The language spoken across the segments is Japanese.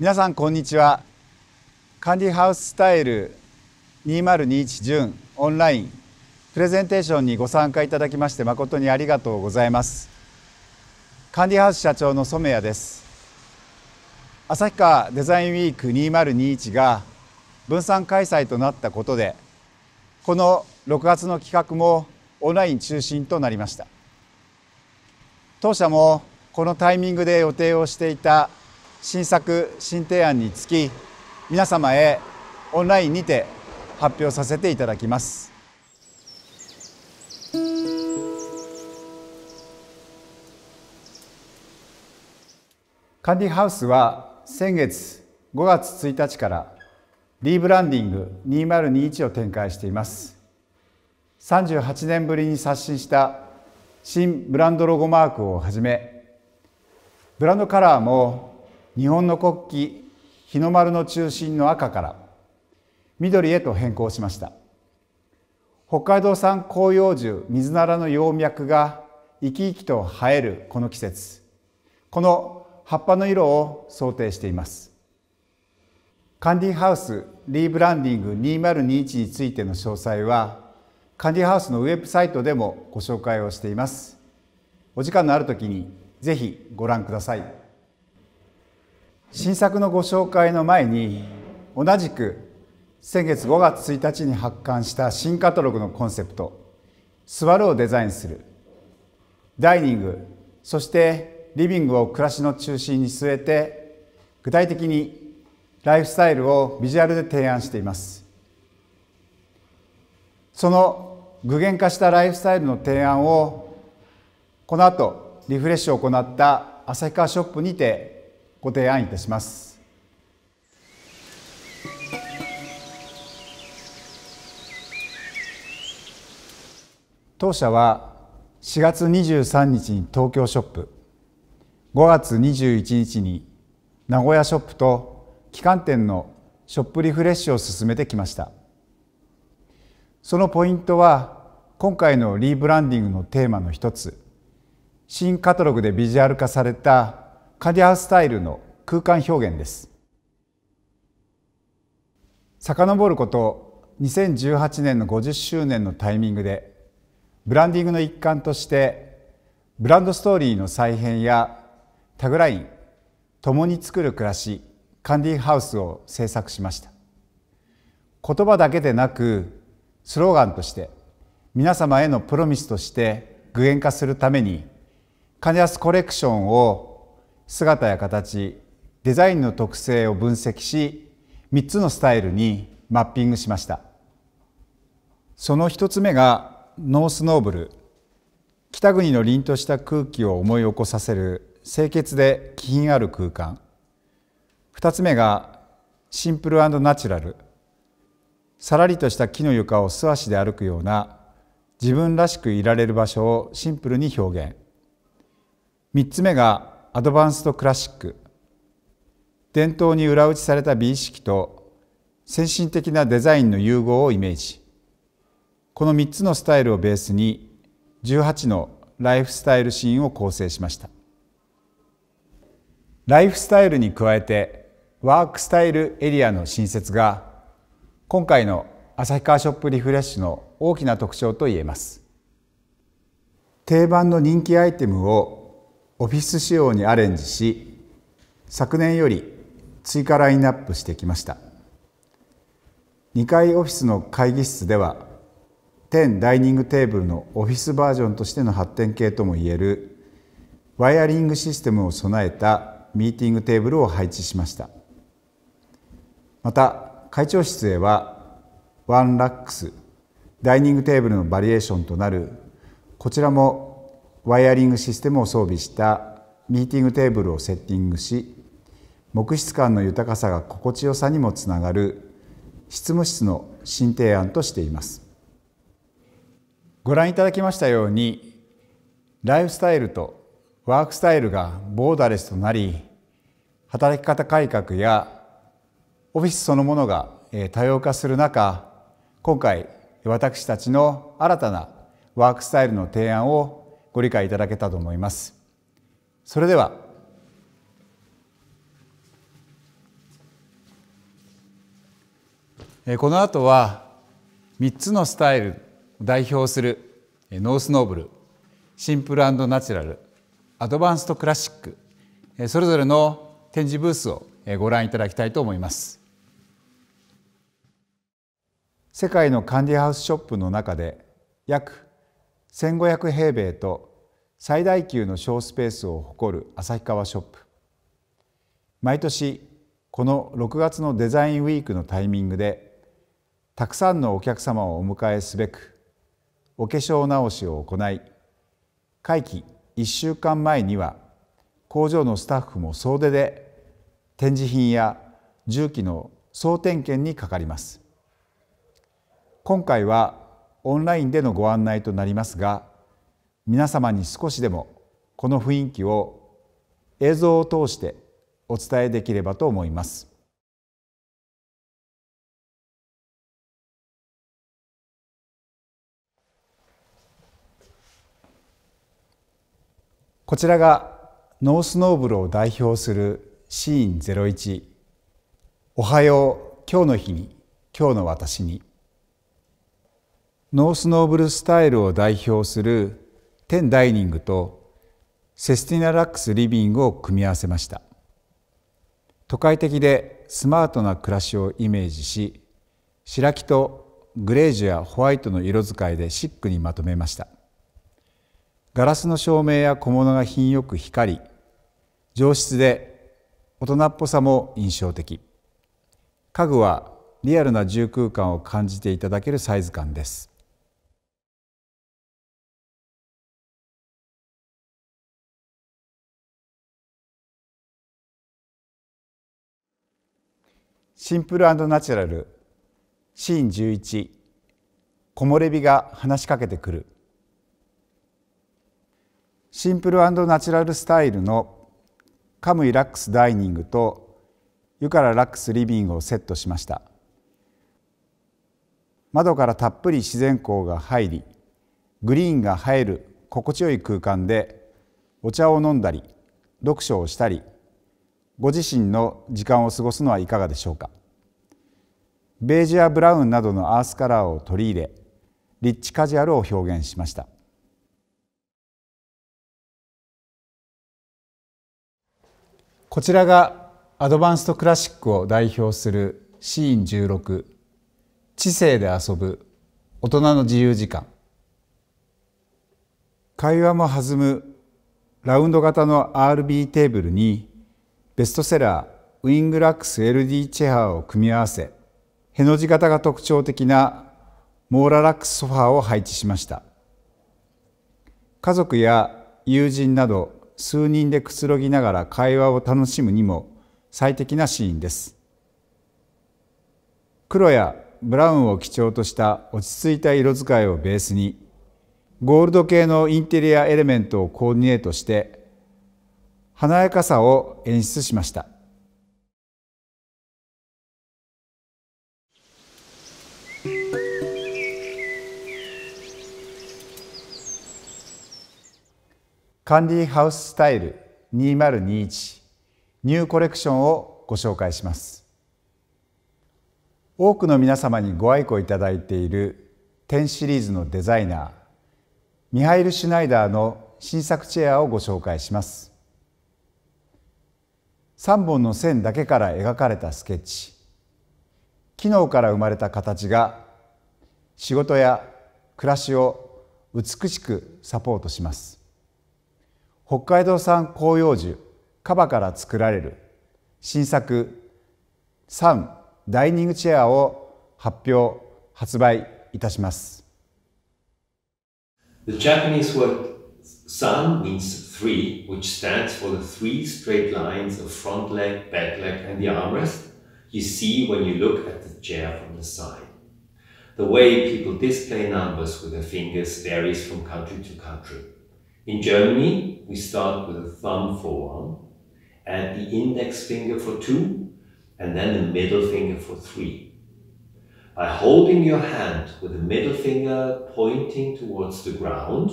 皆さんこんにちは管理ハウススタイル2021純オンラインプレゼンテーションにご参加いただきまして誠にありがとうございます管理ハウス社長の染谷です旭川デザインウィーク2021が分散開催となったことでこの6月の企画もオンライン中心となりました当社もこのタイミングで予定をしていた新作新提案につき皆様へオンラインにて発表させていただきます管理ハウスは先月5月1日からリーブランディング2021を展開しています38年ぶりに刷新した新ブランドロゴマークをはじめブランドカラーも日本の国旗日の丸の中心の赤から緑へと変更しました北海道産広葉樹水ならの葉脈が生き生きと生えるこの季節この葉っぱの色を想定しています管理ハウスリーブランディング2021についての詳細は管理ハウスのウェブサイトでもご紹介をしていますお時間のある時にぜひご覧ください。新作のご紹介の前に同じく先月5月1日に発刊した新カタログのコンセプト「座る」をデザインする」ダイニングそしてリビングを暮らしの中心に据えて具体的にライフスタイルをビジュアルで提案していますその具現化したライフスタイルの提案をこの後リフレッシュを行った旭川ショップにてご提案いたします。当社は4月23日に東京ショップ5月21日に名古屋ショップと旗艦店のショップリフレッシュを進めてきましたそのポイントは今回のリーブランディングのテーマの一つ新カタログでビジュアル化されたカディアスタイルの空間表現です遡ること2018年の50周年のタイミングでブランディングの一環としてブランドストーリーの再編やタグライン「共に作る暮らしカンディハウス」を制作しました言葉だけでなくスローガンとして皆様へのプロミスとして具現化するためにカディアスコレクションを姿や形デザインの特性を分析し3つのスタイルにマッピングしましたその1つ目がノースノーブル北国の凛とした空気を思い起こさせる清潔で気品ある空間2つ目がシンプルナチュラルさらりとした木の床を素足で歩くような自分らしくいられる場所をシンプルに表現3つ目がアドバンストクラシック伝統に裏打ちされた美意識と先進的なデザインの融合をイメージこの3つのスタイルをベースに18のライフスタイルシーンを構成しましたライフスタイルに加えてワークスタイルエリアの新設が今回の旭川ショップリフレッシュの大きな特徴といえます定番の人気アイテムをオフィス仕様にアレンジし昨年より追加ラインナップしてきました2階オフィスの会議室では10ダイニングテーブルのオフィスバージョンとしての発展系ともいえるワイヤリングシステムを備えたミーティングテーブルを配置しましたまた会長室へはワンラックスダイニングテーブルのバリエーションとなるこちらもワイヤリングシステムを装備したミーティングテーブルをセッティングし木質感の豊かさが心地よさにもつながる執務室の新提案としていますご覧いただきましたようにライフスタイルとワークスタイルがボーダレスとなり働き方改革やオフィスそのものが多様化する中今回私たちの新たなワークスタイルの提案をご理解いただけたと思いますそれではえこの後は三つのスタイル代表するノースノーブルシンプルナチュラルアドバンストクラシックそれぞれの展示ブースをご覧いただきたいと思います世界の管理ハウスショップの中で約1500平米と最大級の小スペースを誇る旭川ショップ毎年この6月のデザインウィークのタイミングでたくさんのお客様をお迎えすべくお化粧直しを行い会期1週間前には工場のスタッフも総出で展示品や重機の総点検にかかります今回はオンラインでのご案内となりますが皆様に少しでもこの雰囲気を映像を通してお伝えできればと思います。こちらがノースノーブルを代表するシーン01「おはよう今日の日に今日の私に」ノースノーブルスタイルを代表するテンダイニングとセスティナラックスリビングを組み合わせました都会的でスマートな暮らしをイメージし白木とグレージュやホワイトの色使いでシックにまとめましたガラスの照明や小物が品よく光り上質で大人っぽさも印象的家具はリアルな住空間を感じていただけるサイズ感ですシンプルナチュラルシーン11木漏れ日が話しかけてくるシンプルナチュラルスタイルのカムイラックスダイニングとユカララックスリビングをセットしました窓からたっぷり自然光が入りグリーンが映える心地よい空間でお茶を飲んだり読書をしたりご自身の時間を過ごすのはいかがでしょうかベージュやブラウンなどのアースカラーを取り入れリッチカジュアルを表現しましたこちらがアドバンストクラシックを代表するシーン16知性で遊ぶ大人の自由時間会話も弾むラウンド型の RB テーブルにベストセラーウィングラックス LD チェアを組み合わせへの字型が特徴的なモーララックスソファーを配置しました家族や友人など数人でくつろぎながら会話を楽しむにも最適なシーンです黒やブラウンを基調とした落ち着いた色使いをベースにゴールド系のインテリアエレメントをコーディネートして華やかさを演出しました管理ハウススタイル2021ニューコレクションをご紹介します多くの皆様にご愛顧いただいている10シリーズのデザイナーミハイル・シュナイダーの新作チェアをご紹介します3本の線だけから描かれたスケッチ機能から生まれた形が仕事や暮らしを美しくサポートします北海道産広葉樹カバから作られる新作サンダイニングチェアを発表発売いたします。The Japanese word San means three, which stands for the three straight lines of front leg, back leg and the armrest you see when you look at the chair from the side. The way people display numbers with their fingers varies from country to country. In Germany, we start with a thumb for one, add the index finger for two, and then the middle finger for three. By holding your hand with the middle finger pointing towards the ground,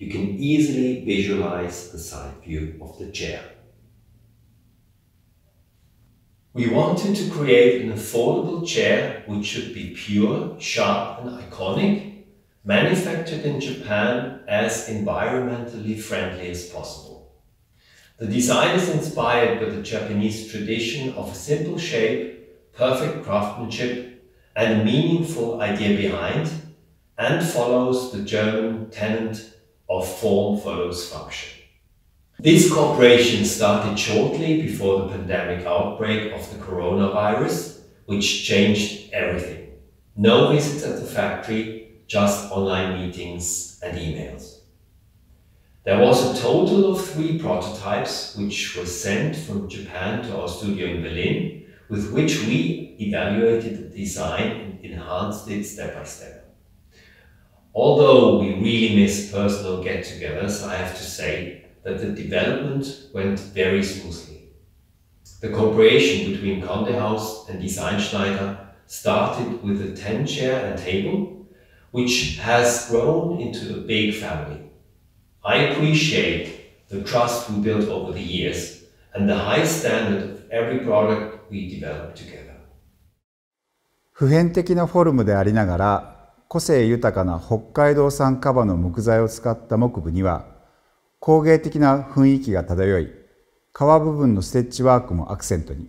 you can easily visualize the side view of the chair. We wanted to create an affordable chair which should be pure, sharp and iconic, manufactured in Japan as environmentally friendly as possible. The design is inspired by the Japanese tradition of a simple shape, perfect craftsmanship and a meaningful idea behind and follows the German tenant of form follows function. This cooperation started shortly before the pandemic outbreak of the coronavirus, which changed everything. No visits at the factory, just online meetings and emails. There was a total of three prototypes which were sent from Japan to our studio in Berlin, with which we evaluated the design and enhanced it step by step. Although we really miss personal get togethers, I have to say that the development went very smoothly. The cooperation between Conde House and Design Schneider started with a 10 chair and table, which has grown into a big family. I appreciate the trust we built over the years and the high standard of every product we develop together. 普遍的なフォルムでありながら個性豊かな北海道産カバの木材を使った木部には工芸的な雰囲気が漂い革部分のステッチワークもアクセントに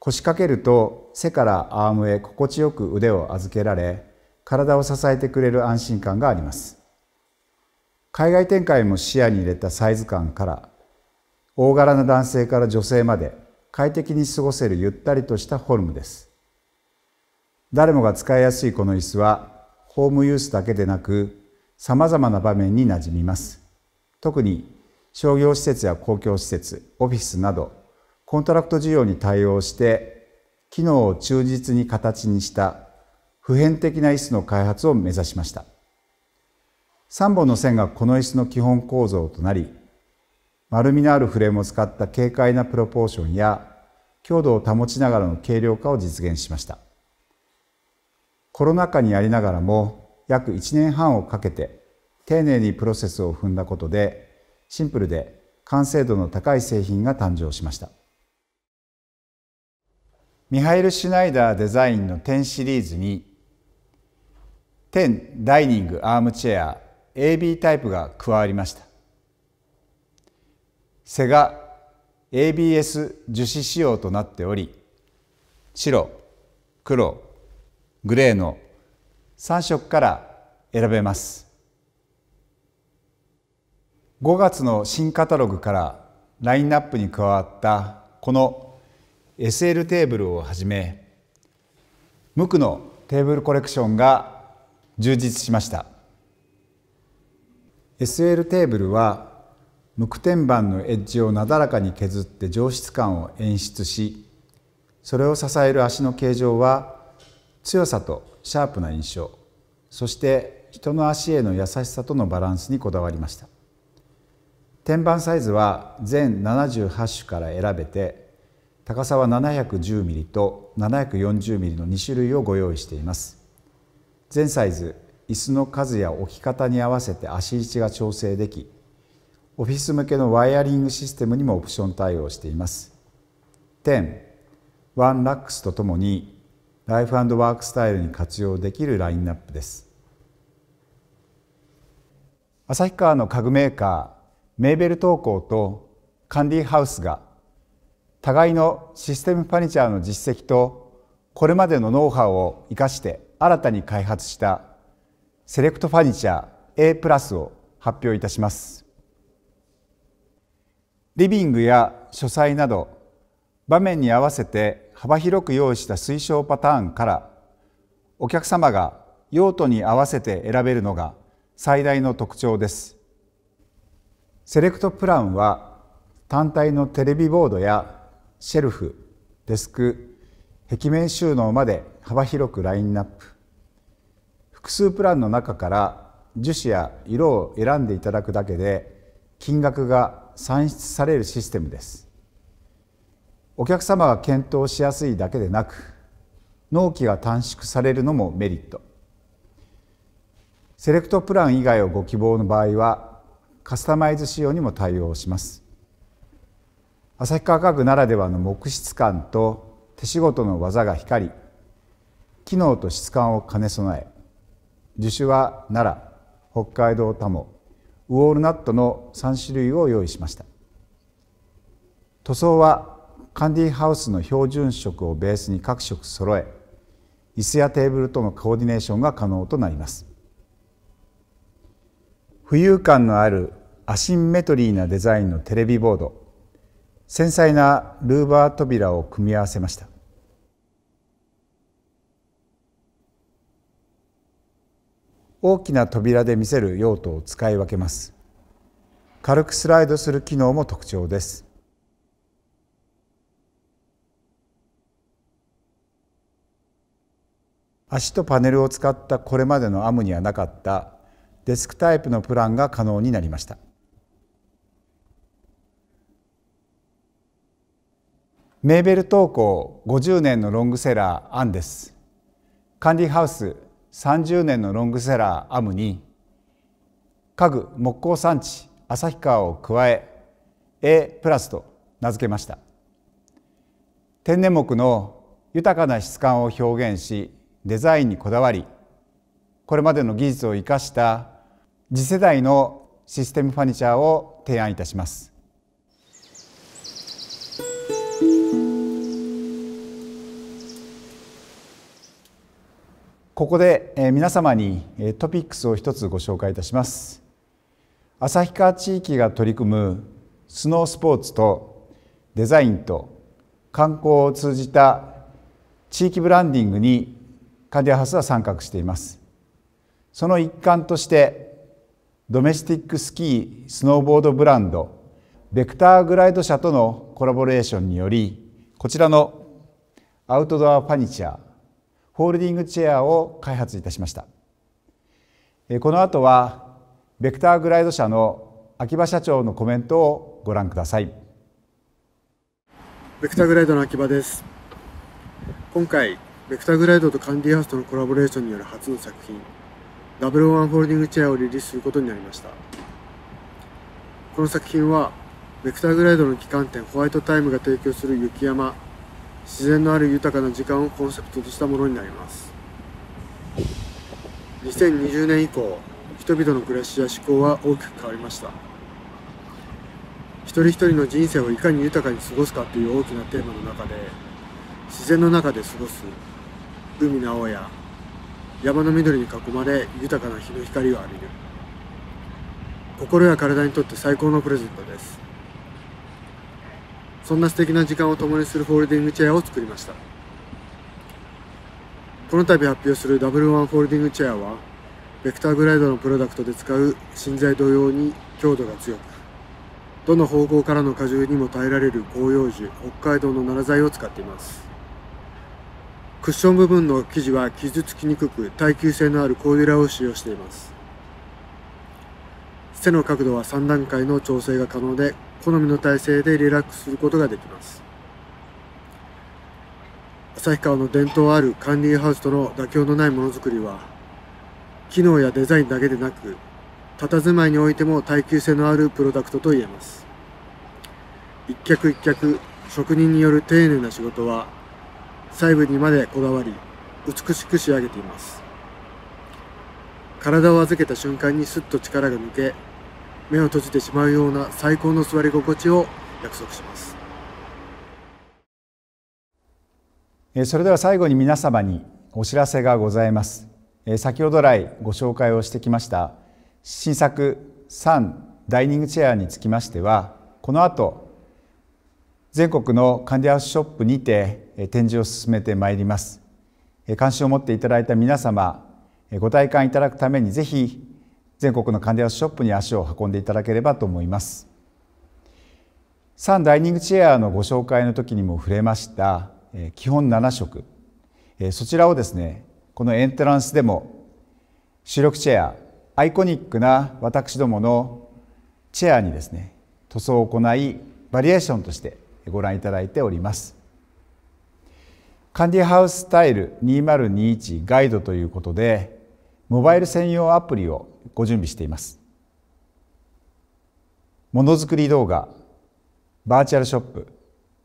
腰掛けると背からアームへ心地よく腕を預けられ体を支えてくれる安心感があります海外展開も視野に入れたサイズ感から大柄な男性から女性まで快適に過ごせるゆったりとしたフォルムです誰もが使いやすいこの椅子はホームユースだけでなく様々な場面に馴染みます特に商業施設や公共施設オフィスなどコントラクト需要に対応して機能を忠実に形にした普遍的な椅子の開発を目指しました3本の線がこの椅子の基本構造となり丸みのあるフレームを使った軽快なプロポーションや強度を保ちながらの軽量化を実現しましたコロナ禍にありながらも約1年半をかけて丁寧にプロセスを踏んだことでシンプルで完成度の高い製品が誕生しましたミハイル・シュナイダーデザインの10シリーズに10ダイニングアームチェア AB タイプが加わりましたセガ ABS 樹脂仕様となっており白黒グレーの3色から選べます5月の新カタログからラインナップに加わったこの SL テーブルをはじめ無垢のテーブルコレクションが充実しました SL テーブルは無垢天板のエッジをなだらかに削って上質感を演出しそれを支える足の形状は強さとシャープな印象そして人の足への優しさとのバランスにこだわりました天板サイズは全78種から選べて高さは 710mm と 740mm の2種類をご用意しています全サイズ椅子の数や置き方に合わせて足位置が調整できオフィス向けのワイヤリングシステムにもオプション対応しています10ンラックスとともにライフワークスタイルに活用できるラインナップです旭川の家具メーカーメーベル投稿とカンディハウスが互いのシステムファニチャーの実績とこれまでのノウハウを生かして新たに開発したセレクトファニチャー A プラスを発表いたしますリビングや書斎など場面に合わせて幅広く用意した推奨パターンからお客様が用途に合わせて選べるのが最大の特徴ですセレクトプランは単体のテレビボードやシェルフデスク壁面収納まで幅広くラインナップ複数プランの中から樹脂や色を選んでいただくだけで金額が算出されるシステムですお客様が検討しやすいだけでなく納期が短縮されるのもメリットセレクトプラン以外をご希望の場合はカスタマイズ仕様にも対応します旭川家具ならではの木質感と手仕事の技が光り機能と質感を兼ね備え樹種は奈良北海道タモウォールナットの3種類を用意しました塗装はカンディハウスの標準色をベースに各色揃え椅子やテーブルとのコーディネーションが可能となります浮遊感のあるアシンメトリーなデザインのテレビボード繊細なルーバー扉を組み合わせました大きな扉で見せる用途を使い分けます軽くスライドする機能も特徴です足とパネルを使ったこれまでのアムにはなかったデスクタイプのプランが可能になりました。メーベル投稿50年のロングセラーアンです。管理ハウス30年のロングセラーアムに家具木工産地旭川を加え A プラスと名付けました天然木の豊かな質感を表現しデザインにこだわりこれまでの技術を生かした次世代のシステムファニチャーを提案いたしますここで皆様にトピックスを一つご紹介いたします旭川地域が取り組むスノースポーツとデザインと観光を通じた地域ブランディングにカディアハスは参画していますその一環としてドメスティックスキー・スノーボードブランドベクターグライド社とのコラボレーションによりこちらのアウトドアファニチャーホールディングチェアを開発いたしましたこの後はベクターグライド社の秋葉社長のコメントをご覧くださいベクターグライドの秋葉です今回ベクタグライドとカンディハーストのコラボレーションによる初の作品、001フォールディングチェアをリリースすることになりました。この作品は、ベクタグライドの旗艦店ホワイトタイムが提供する雪山、自然のある豊かな時間をコンセプトとしたものになります。2020年以降、人々の暮らしや思考は大きく変わりました。一人一人の人生をいかに豊かに過ごすかという大きなテーマの中で、自然の中で過ごす海の青や山の緑に囲まれ豊かな日の光を浴びる心や体にとって最高のプレゼントですそんな素敵な時間を共にするホールディングチェアを作りましたこの度発表するダブルワンホールディングチェアはベクターグライドのプロダクトで使う芯材同様に強度が強くどの方向からの荷重にも耐えられる広葉樹北海道の奈良材を使っていますクッション部分の生地は傷つきにくく耐久性のあるコーデュラを使用しています背の角度は3段階の調整が可能で好みの体勢でリラックスすることができます旭川の伝統ある管理ハウスとの妥協のないものづくりは機能やデザインだけでなく佇まいにおいても耐久性のあるプロダクトといえます一脚一脚職人による丁寧な仕事は細部にまでこだわり美しく仕上げています体を預けた瞬間にすっと力が抜け目を閉じてしまうような最高の座り心地を約束しますそれでは最後に皆様にお知らせがございます先ほど来ご紹介をしてきました新作3ダイニングチェアにつきましてはこの後全国のカンディアスショップにて展示を進めてまいります関心を持っていただいた皆様ご体感いただくためにぜひ全国の患者ショップに足を運んでいただければと思います3ダイニングチェアのご紹介の時にも触れました基本7色そちらをですねこのエントランスでも主力チェアアイコニックな私どものチェアにですね塗装を行いバリエーションとしてご覧いただいております管理ハウススタイル2021ガイドということでモバイル専用アプリをご準備していますものづくり動画バーチャルショップ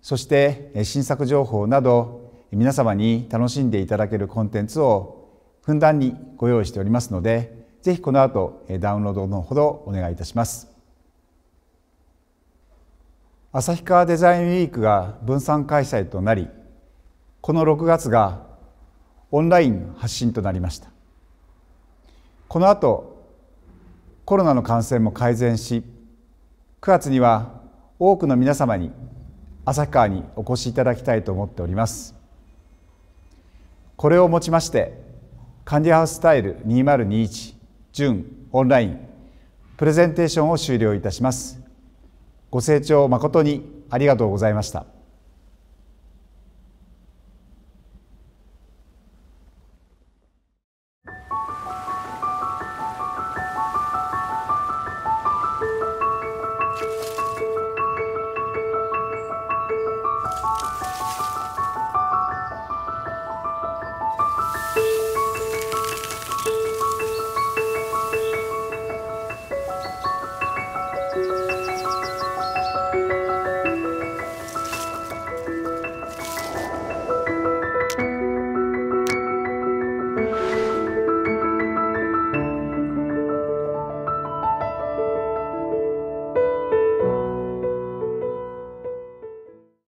そして新作情報など皆様に楽しんでいただけるコンテンツをふんだんにご用意しておりますのでぜひこの後ダウンロードのほどお願いいたします旭川デザインウィークが分散開催となりこの6月がオンライン発信となりましたこの後コロナの感染も改善し9月には多くの皆様に旭川にお越しいただきたいと思っておりますこれをもちまして管理ハウスタイル2021準オンラインプレゼンテーションを終了いたしますご清聴誠にありがとうございました。